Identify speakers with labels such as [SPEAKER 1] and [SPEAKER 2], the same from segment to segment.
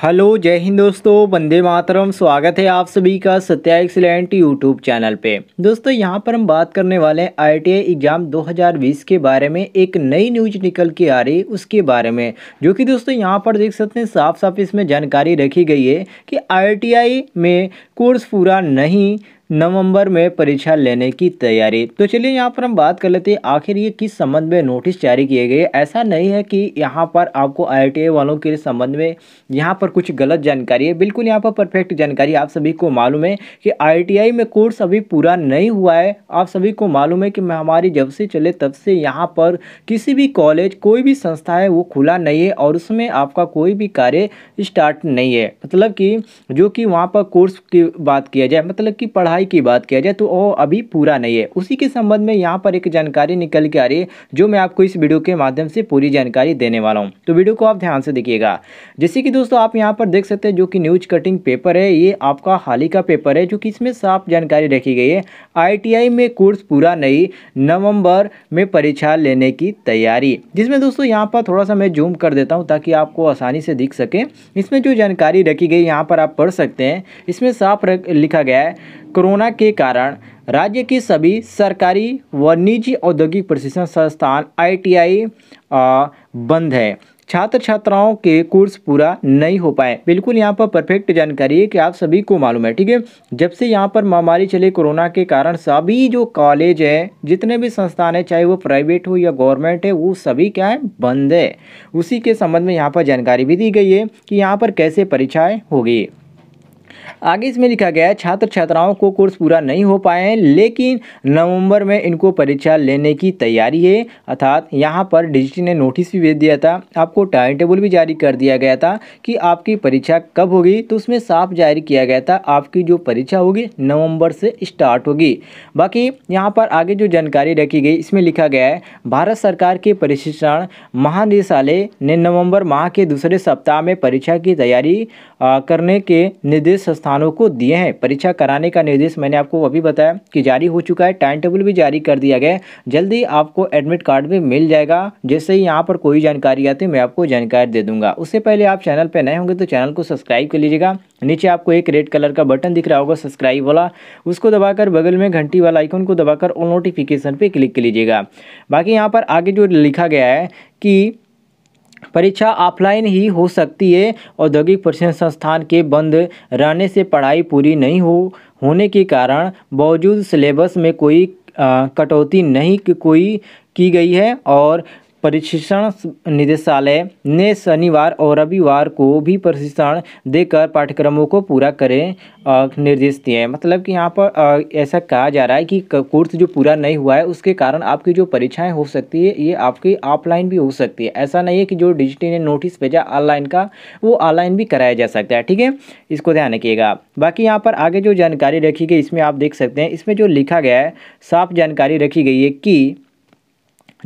[SPEAKER 1] hello जय हिंद दोस्तों वंदे मातरम स्वागत है आप सभी का सत्या एक्सीलेंट यूट्यूब चैनल पे दोस्तों यहां पर हम बात करने वाले हैं आईटीआई एग्ज़ाम 2020 के बारे में एक नई न्यूज निकल के आ रही उसके बारे में जो कि दोस्तों यहां पर देख सकते हैं साफ साफ इसमें जानकारी रखी गई है कि आईटीआई में कोर्स पूरा नहीं नवंबर में परीक्षा लेने की तैयारी तो चलिए यहाँ पर हम बात कर लेते हैं आखिर ये किस संबंध में नोटिस जारी किए गए ऐसा नहीं है कि यहाँ पर आपको आई वालों के संबंध में यहाँ पर कुछ गलत जानकारी है बिल्कुल यहाँ पर परफेक्ट जानकारी आप सभी को मालूम है कि आई में कोर्स अभी पूरा नहीं हुआ है आप सभी को मालूम है कि हमारी जब से चले तब से यहाँ पर किसी भी कॉलेज कोई भी संस्था है वो खुला नहीं है और उसमें आपका कोई भी कार्य स्टार्ट नहीं है मतलब कि जो कि वहाँ पर कोर्स की बात किया जाए मतलब कि पढ़ाई पढ़ाई की बात किया जाए तो वो अभी पूरा नहीं है उसी के संबंध में यहाँ पर एक जानकारी निकल के आ रही है जो मैं आपको इस वीडियो के माध्यम से पूरी जानकारी देने वाला हूँ तो वीडियो को आप ध्यान से देखिएगा जैसे कि दोस्तों आप यहाँ पर देख सकते हैं जो कि न्यूज कटिंग पेपर है ये आपका हाल ही का पेपर है जो कि इसमें साफ जानकारी रखी गई है आई में कोर्स पूरा नहीं नवम्बर में परीक्षा लेने की तैयारी जिसमें दोस्तों यहाँ पर थोड़ा सा मैं जूम कर देता हूँ ताकि आपको आसानी से दिख सके इसमें जो जानकारी रखी गई यहाँ पर आप पढ़ सकते हैं इसमें साफ लिखा गया है कोरोना के कारण राज्य की सभी सरकारी व निजी औद्योगिक प्रशिक्षण संस्थान आईटीआई बंद है छात्र छात्राओं के कोर्स पूरा नहीं हो पाए बिल्कुल यहाँ पर परफेक्ट जानकारी है कि आप सभी को मालूम है ठीक है जब से यहाँ पर महामारी चले कोरोना के कारण सभी जो कॉलेज हैं जितने भी संस्थान हैं चाहे वो प्राइवेट हो या गवर्नमेंट है वो सभी क्या है बंद है उसी के संबंध में यहाँ पर जानकारी भी दी गई है कि यहाँ पर कैसे परीक्षाएँ होगी आगे इसमें लिखा गया है छात्र छात्राओं को कोर्स पूरा नहीं हो पाए हैं लेकिन नवंबर में इनको परीक्षा लेने की तैयारी है अर्थात यहाँ पर डिजिटी ने नोटिस भी भेज दिया था आपको टाइम टेबल भी जारी कर दिया गया था कि आपकी परीक्षा कब होगी तो उसमें साफ जारी किया गया था आपकी जो परीक्षा होगी नवम्बर से स्टार्ट होगी बाकी यहाँ पर आगे जो जानकारी रखी गई इसमें लिखा गया है भारत सरकार के प्रशिक्षण महानिदेशालय ने नवम्बर माह के दूसरे सप्ताह में परीक्षा की तैयारी करने के निर्देश संस्थानों को दिए हैं परीक्षा कराने का निर्देश मैंने आपको अभी बताया कि जारी हो चुका है टाइम टेबल भी जारी कर दिया गया है जल्दी आपको एडमिट कार्ड भी मिल जाएगा जैसे ही यहाँ पर कोई जानकारी आती है मैं आपको जानकारी दे दूंगा उससे पहले आप चैनल पर नए होंगे तो चैनल को सब्सक्राइब कर लीजिएगा नीचे आपको एक रेड कलर का बटन दिख रहा होगा सब्सक्राइब वाला उसको दबाकर बगल में घंटी वाला आइकन को दबाकर ऑल नोटिफिकेशन पे क्लिक कर लीजिएगा बाकी यहाँ पर आगे जो लिखा गया है कि परीक्षा ऑफलाइन ही हो सकती है औद्योगिक प्रशिक्षण संस्थान के बंद रहने से पढ़ाई पूरी नहीं हो होने के कारण बावजूद सिलेबस में कोई कटौती नहीं कोई की गई है और प्रशिक्षण निदेशालय ने शनिवार और रविवार को भी प्रशिक्षण देकर पाठ्यक्रमों को पूरा करें निर्देश दिए हैं मतलब कि यहाँ पर ऐसा कहा जा रहा है कि कोर्स जो पूरा नहीं हुआ है उसके कारण आपकी जो परीक्षाएं हो सकती है ये आपकी ऑफलाइन भी हो सकती है ऐसा नहीं है कि जो डिजिटल ने नोटिस भेजा ऑनलाइन का वो ऑनलाइन भी कराया जा सकता है ठीक है इसको ध्यान रखिएगा बाकी यहाँ पर आगे जो जानकारी रखी गई इसमें आप देख सकते हैं इसमें जो लिखा गया है साफ जानकारी रखी गई है कि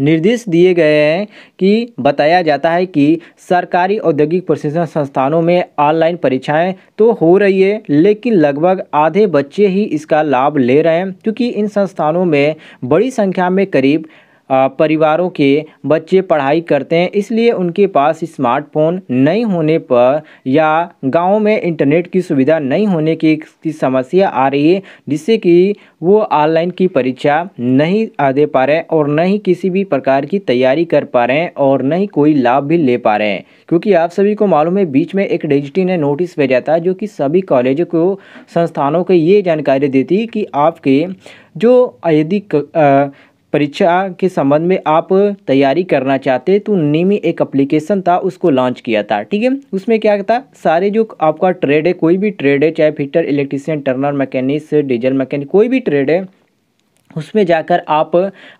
[SPEAKER 1] निर्देश दिए गए हैं कि बताया जाता है कि सरकारी औद्योगिक प्रशिक्षण संस्थानों में ऑनलाइन परीक्षाएं तो हो रही है लेकिन लगभग आधे बच्चे ही इसका लाभ ले रहे हैं क्योंकि इन संस्थानों में बड़ी संख्या में करीब परिवारों के बच्चे पढ़ाई करते हैं इसलिए उनके पास स्मार्टफोन नहीं होने पर या गाँव में इंटरनेट की सुविधा नहीं होने की, समस्या आ रही है जिससे कि वो ऑनलाइन की परीक्षा नहीं आ दे पा रहे हैं और न ही किसी भी प्रकार की तैयारी कर पा रहे हैं और न ही कोई लाभ भी ले पा रहे हैं क्योंकि आप सभी को मालूम है बीच में एक डिजिटी ने नोटिस भेजा था जो कि सभी कॉलेजों को संस्थानों को ये जानकारी देती कि आपके जो यदि परीक्षा के संबंध में आप तैयारी करना चाहते तो नीमी एक अप्लीकेशन था उसको लॉन्च किया था ठीक है उसमें क्या था सारे जो आपका ट्रेड है कोई भी ट्रेड है चाहे fitter electrician turner mechanic diesel mechanic कोई भी ट्रेड है उसमें जाकर आप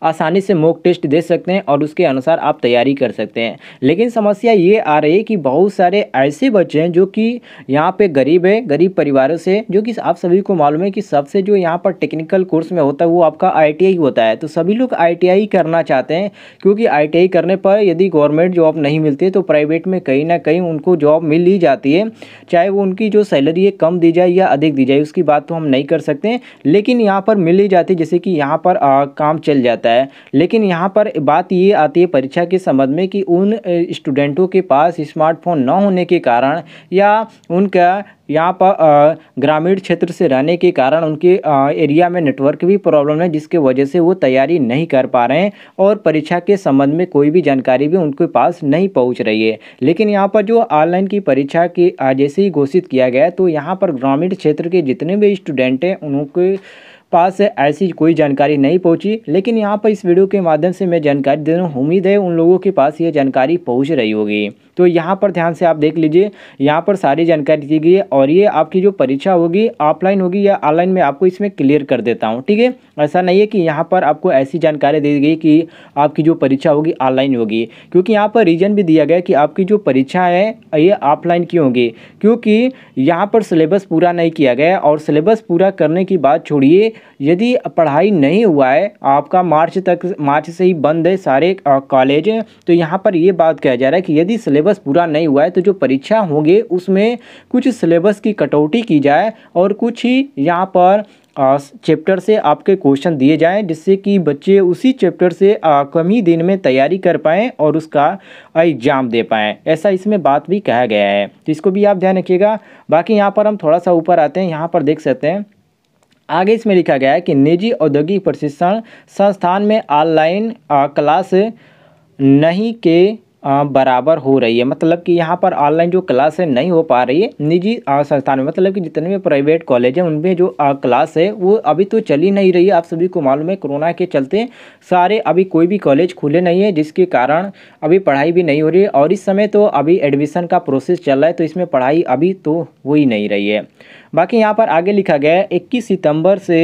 [SPEAKER 1] आसानी से मॉक टेस्ट दे सकते हैं और उसके अनुसार आप तैयारी कर सकते हैं लेकिन समस्या ये आ रही है कि बहुत सारे ऐसे बच्चे हैं जो कि यहाँ पे गरीब है गरीब परिवारों से जो कि आप सभी को मालूम है कि सबसे जो यहाँ पर टेक्निकल कोर्स में होता है वो आपका आई होता है तो सभी लोग आई करना चाहते हैं क्योंकि आई करने पर यदि गवर्नमेंट जॉब नहीं मिलती तो प्राइवेट में कहीं ना कहीं उनको जॉब मिल ही जाती है चाहे वो उनकी जो सैलरी है कम दी जाए या अधिक दी जाए उसकी बात तो हम नहीं कर सकते लेकिन यहाँ पर मिल ही जाती जैसे कि यहाँ पर आ, काम चल जाता है लेकिन यहाँ पर बात ये आती है परीक्षा के संबंध में कि उन स्टूडेंटों के पास स्मार्टफोन न होने के कारण या उनका यहाँ पर ग्रामीण क्षेत्र से रहने के कारण उनके एरिया में नेटवर्क भी प्रॉब्लम है जिसके वजह से वो तैयारी नहीं कर पा रहे हैं और परीक्षा के संबंध में कोई भी जानकारी भी उनके पास नहीं पहुँच रही है लेकिन यहाँ पर जो ऑनलाइन की परीक्षा की जैसे ही घोषित किया गया तो यहाँ पर ग्रामीण क्षेत्र के जितने भी स्टूडेंट हैं उनके पास ऐसी कोई जानकारी नहीं पहुंची लेकिन यहाँ पर इस वीडियो के माध्यम से मैं जानकारी दे रहा हूँ उम्मीद है उन लोगों के पास ये जानकारी पहुँच रही होगी तो यहाँ पर ध्यान से आप देख लीजिए यहाँ पर सारी जानकारी दी गई है और ये आपकी जो परीक्षा होगी ऑफलाइन होगी या ऑनलाइन में आपको इसमें क्लियर कर देता हूँ ठीक है ऐसा नहीं है कि यहाँ पर आपको ऐसी जानकारी दी गई कि आपकी जो परीक्षा होगी ऑनलाइन होगी क्योंकि यहाँ पर रीजन भी दिया गया कि आपकी जो परीक्षा है ये ऑफलाइन क्यों होगी क्योंकि यहाँ पर सिलेबस पूरा नहीं किया गया और सिलेबस पूरा करने की बात छोड़िए यदि पढ़ाई नहीं हुआ है आपका मार्च तक मार्च से ही बंद है सारे कॉलेज तो यहाँ पर ये बात कहा जा रहा है कि यदि सिलेबस पूरा नहीं हुआ है तो जो परीक्षा होंगे उसमें कुछ सिलेबस की कटौती की जाए और कुछ ही यहाँ पर चैप्टर से आपके क्वेश्चन दिए जाएं जिससे कि बच्चे उसी चैप्टर से कम ही दिन में तैयारी कर पाएँ और उसका एग्जाम दे पाएँ ऐसा इसमें बात भी कहा गया है तो इसको भी आप ध्यान रखिएगा बाकी यहाँ पर हम थोड़ा सा ऊपर आते हैं यहाँ पर देख सकते हैं आगे इसमें लिखा गया है कि निजी औद्योगिक प्रशिक्षण संस्थान में ऑनलाइन क्लास नहीं के बराबर हो रही है मतलब कि यहाँ पर ऑनलाइन जो क्लास है नहीं हो पा रही है निजी संस्थान में मतलब कि जितने भी प्राइवेट कॉलेज हैं उनमें जो क्लास है वो अभी तो चली नहीं रही है आप सभी को मालूम है कोरोना के चलते सारे अभी कोई भी कॉलेज खुले नहीं है जिसके कारण अभी पढ़ाई भी नहीं हो रही है और इस समय तो अभी एडमिशन का प्रोसेस चल रहा है तो इसमें पढ़ाई अभी तो हो ही नहीं रही है बाकी यहाँ पर आगे लिखा गया है इक्कीस सितम्बर से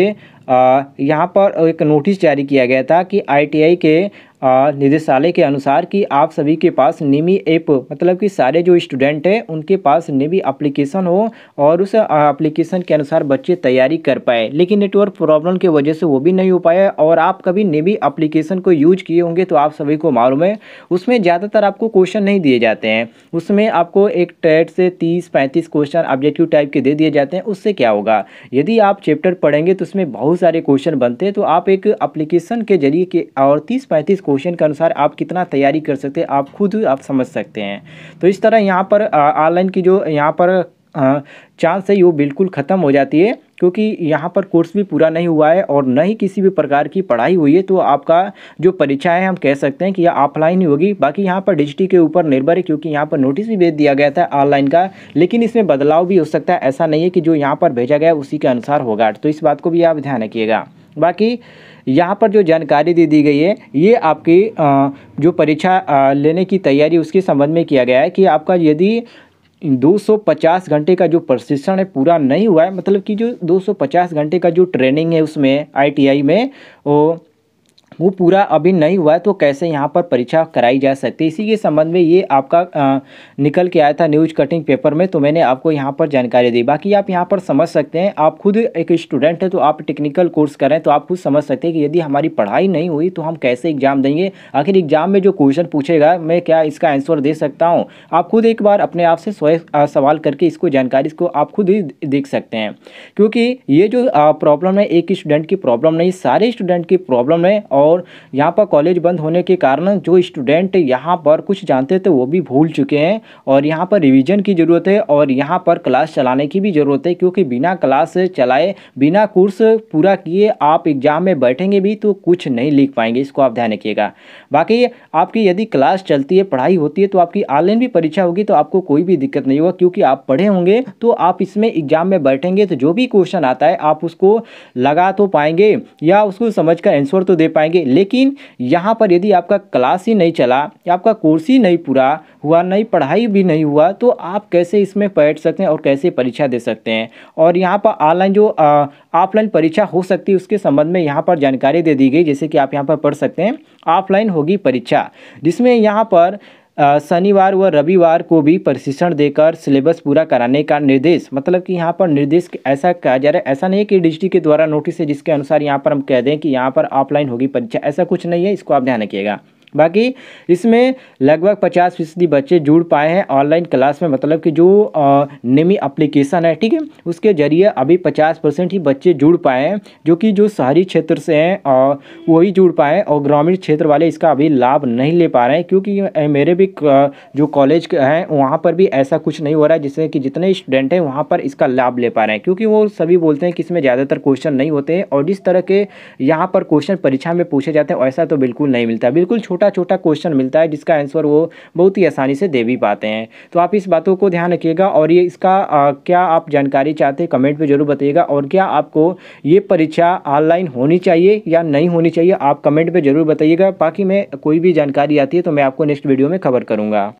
[SPEAKER 1] यहाँ पर एक नोटिस जारी किया गया था कि आईटीआई के निदेशालय के अनुसार कि आप सभी के पास निमी ऐप मतलब कि सारे जो स्टूडेंट हैं उनके पास निमी एप्लीकेशन हो और उस एप्लीकेशन के अनुसार बच्चे तैयारी कर पाए लेकिन नेटवर्क प्रॉब्लम की वजह से वो भी नहीं हो पाया और आप कभी निमी एप्लीकेशन को यूज किए होंगे तो आप सभी को मालूम है उसमें ज़्यादातर आपको क्वेश्चन नहीं दिए जाते हैं उसमें आपको एक टेट से तीस पैंतीस क्वेश्चन ऑब्जेक्टिव टाइप के दे दिए जाते हैं उससे क्या होगा यदि आप चैप्टर पढ़ेंगे तो उसमें बहुत सारे क्वेश्चन बनते हैं तो आप एक अप्लीकेशन के जरिए के और तीस पैंतीस क्वेश्चन के अनुसार आप कितना तैयारी कर सकते हैं आप खुद आप समझ सकते हैं तो इस तरह यहाँ पर ऑनलाइन की जो यहाँ पर चांस है वो बिल्कुल ख़त्म हो जाती है क्योंकि यहाँ पर कोर्स भी पूरा नहीं हुआ है और न ही किसी भी प्रकार की पढ़ाई हुई है तो आपका जो परीक्षा है हम कह सकते हैं कि यह ऑफलाइन ही होगी बाकी यहाँ पर डिजिटी के ऊपर निर्भर है क्योंकि यहाँ पर नोटिस भी भेज दिया गया था ऑनलाइन का लेकिन इसमें बदलाव भी हो सकता है ऐसा नहीं है कि जो यहाँ पर भेजा गया उसी के अनुसार होगा तो इस बात को भी आप ध्यान रखिएगा बाकी यहाँ पर जो जानकारी दे दी गई है ये आपकी जो परीक्षा लेने की तैयारी उसके संबंध में किया गया है कि आपका यदि 250 घंटे का जो प्रशिक्षण है पूरा नहीं हुआ है मतलब कि जो 250 घंटे का जो ट्रेनिंग है उसमें आईटीआई में वो वो पूरा अभी नहीं हुआ है तो कैसे यहाँ पर परीक्षा कराई जा सकती है इसी के संबंध में ये आपका आ, निकल के आया था न्यूज कटिंग पेपर में तो मैंने आपको यहाँ पर जानकारी दी बाकी आप यहाँ पर समझ सकते हैं आप खुद एक स्टूडेंट है तो आप टेक्निकल कोर्स कर रहे हैं तो आप खुद समझ सकते हैं कि यदि हमारी पढ़ाई नहीं हुई तो हम कैसे एग्ज़ाम देंगे आखिर एग्ज़ाम में जो क्वेश्चन पूछेगा मैं क्या इसका आंसर दे सकता हूँ आप खुद एक बार अपने आप से सवाल करके इसको जानकारी इसको आप खुद ही देख सकते हैं क्योंकि ये जो प्रॉब्लम है एक स्टूडेंट की प्रॉब्लम नहीं सारे स्टूडेंट की प्रॉब्लम है और और यहाँ पर कॉलेज बंद होने के कारण जो स्टूडेंट यहाँ पर कुछ जानते थे वो भी भूल चुके हैं और यहाँ पर रिविज़न की ज़रूरत है और यहाँ पर क्लास चलाने की भी ज़रूरत है क्योंकि बिना क्लास चलाए बिना कोर्स पूरा किए आप एग्ज़ाम में बैठेंगे भी तो कुछ नहीं लिख पाएंगे इसको आप ध्यान रखिएगा बाकी आपकी यदि क्लास चलती है पढ़ाई होती है तो आपकी ऑनलाइन भी परीक्षा होगी तो आपको कोई भी दिक्कत नहीं होगा क्योंकि आप पढ़े होंगे तो आप इसमें एग्ज़ाम में बैठेंगे तो जो भी क्वेश्चन आता है आप उसको लगा तो पाएंगे या उसको समझ कर आंसर तो दे पाएंगे आगे लेकिन यहाँ पर यदि आपका क्लास ही नहीं चला आपका कोर्स ही नहीं पूरा हुआ नहीं पढ़ाई भी नहीं हुआ तो आप कैसे इसमें बैठ सकते हैं और कैसे परीक्षा दे सकते हैं और यहाँ पर ऑनलाइन जो ऑफलाइन परीक्षा हो सकती है उसके संबंध में यहाँ पर जानकारी दे दी गई जैसे कि आप यहाँ पर पढ़ सकते हैं ऑफलाइन होगी परीक्षा जिसमें यहाँ पर शनिवार व रविवार को भी प्रशिक्षण देकर सिलेबस पूरा कराने का निर्देश मतलब कि यहाँ पर निर्देश ऐसा कहा जा रहा है ऐसा नहीं है कि डिजिटी के द्वारा नोटिस है जिसके अनुसार यहाँ पर हम कह दें कि यहाँ पर ऑफलाइन होगी परीक्षा ऐसा कुछ नहीं है इसको आप ध्यान रखिएगा बाकी इसमें लगभग पचास फीसदी बच्चे जुड़ पाए हैं ऑनलाइन क्लास में मतलब कि जो नेमी अप्लीकेशन है ठीक है उसके ज़रिए अभी पचास परसेंट ही बच्चे जुड़ पाए हैं जो कि जो शहरी क्षेत्र से हैं और वही जुड़ पाए हैं और ग्रामीण क्षेत्र वाले इसका अभी लाभ नहीं ले पा रहे हैं क्योंकि मेरे भी जो कॉलेज हैं वहाँ पर भी ऐसा कुछ नहीं हो रहा है जिससे कि जितने स्टूडेंट हैं वहाँ पर इसका लाभ ले पा रहे हैं क्योंकि वो सभी बोलते हैं कि इसमें ज़्यादातर क्वेश्चन नहीं होते हैं और जिस तरह के यहाँ पर क्वेश्चन परीक्षा में पूछे जाते हैं वैसा तो बिल्कुल नहीं मिलता बिल्कुल छोटा छोटा क्वेश्चन मिलता है जिसका आंसर वो बहुत ही आसानी से दे भी पाते हैं तो आप इस बातों को ध्यान रखिएगा और ये इसका आ, क्या आप जानकारी चाहते हैं कमेंट में ज़रूर बताइएगा और क्या आपको ये परीक्षा ऑनलाइन होनी चाहिए या नहीं होनी चाहिए आप कमेंट में ज़रूर बताइएगा बाकी मैं कोई भी जानकारी आती है तो मैं आपको नेक्स्ट वीडियो में कवर करूँगा